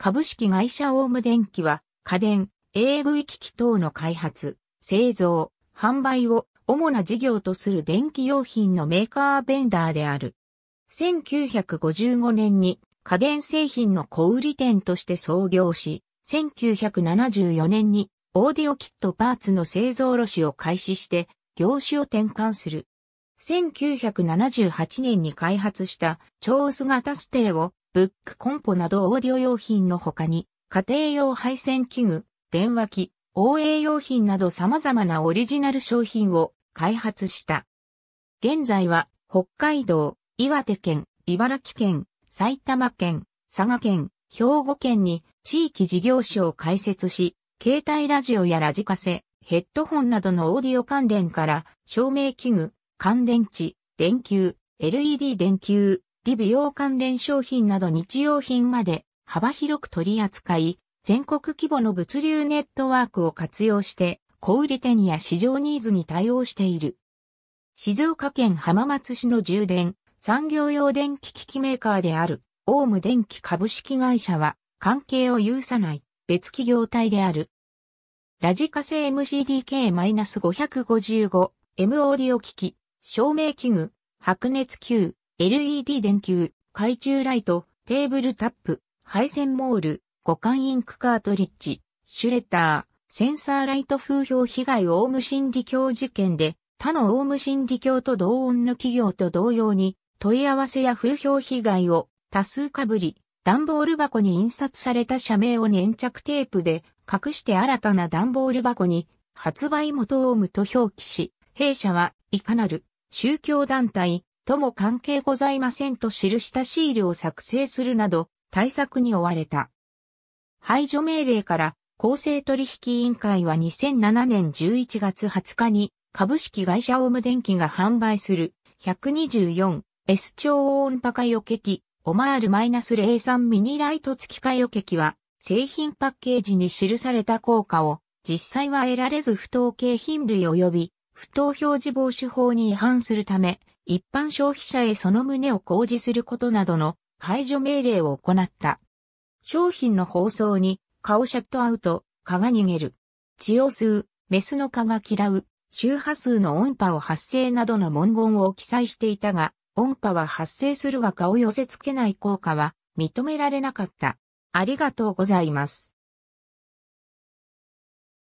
株式会社オウム電機は、家電、AV 機器等の開発、製造、販売を主な事業とする電気用品のメーカーベンダーである。1955年に家電製品の小売店として創業し、1974年にオーディオキットパーツの製造卸子を開始して業種を転換する。1978年に開発した超薄型ステレオブックコンポなどオーディオ用品の他に、家庭用配線器具、電話機、応援用品など様々なオリジナル商品を開発した。現在は北海道、岩手県、茨城県、埼玉県、佐賀県、兵庫県に地域事業所を開設し、携帯ラジオやラジカセ、ヘッドホンなどのオーディオ関連から照明器具、乾電池、電球、LED 電球、美美容関連商品など日用品まで幅広く取り扱い、全国規模の物流ネットワークを活用して、小売店や市場ニーズに対応している。静岡県浜松市の充電、産業用電気機器メーカーである、オウム電気株式会社は、関係を有さない別企業体である。ラジカセ MCDK-555、M オーディオ機器、照明器具、白熱球、LED 電球、懐中ライト、テーブルタップ、配線モール、互換インクカートリッジ、シュレッダー、センサーライト風評被害オウム心理教事件で、他のオウム心理教と同音の企業と同様に、問い合わせや風評被害を多数かぶり、段ボール箱に印刷された社名を粘着テープで隠して新たな段ボール箱に発売元オウムと表記し、弊社はいかなる宗教団体、とも関係ございませんと記したシールを作成するなど、対策に追われた。排除命令から公正取引委員会は2007年11月20日に株式会社オーム電機が販売する 124S 超音波化予機オマール -03 ミニライト付き化予機は製品パッケージに記された効果を実際は得られず不当景品類及び不当表示防止法に違反するため一般消費者へその旨を公示することなどの排除命令を行った。商品の包装に、顔シャットアウト、蚊が逃げる。血を吸う、メスの蚊が嫌う、周波数の音波を発生などの文言を記載していたが、音波は発生するが蚊を寄せ付けない効果は認められなかった。ありがとうございます。